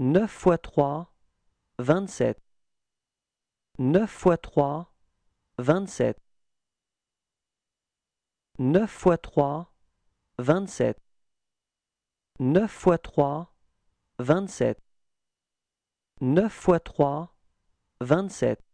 9 x 3, 27. 9 x 3, 27. 9 x 3, 27. 9 x 3, 27. 9 x 3, 27.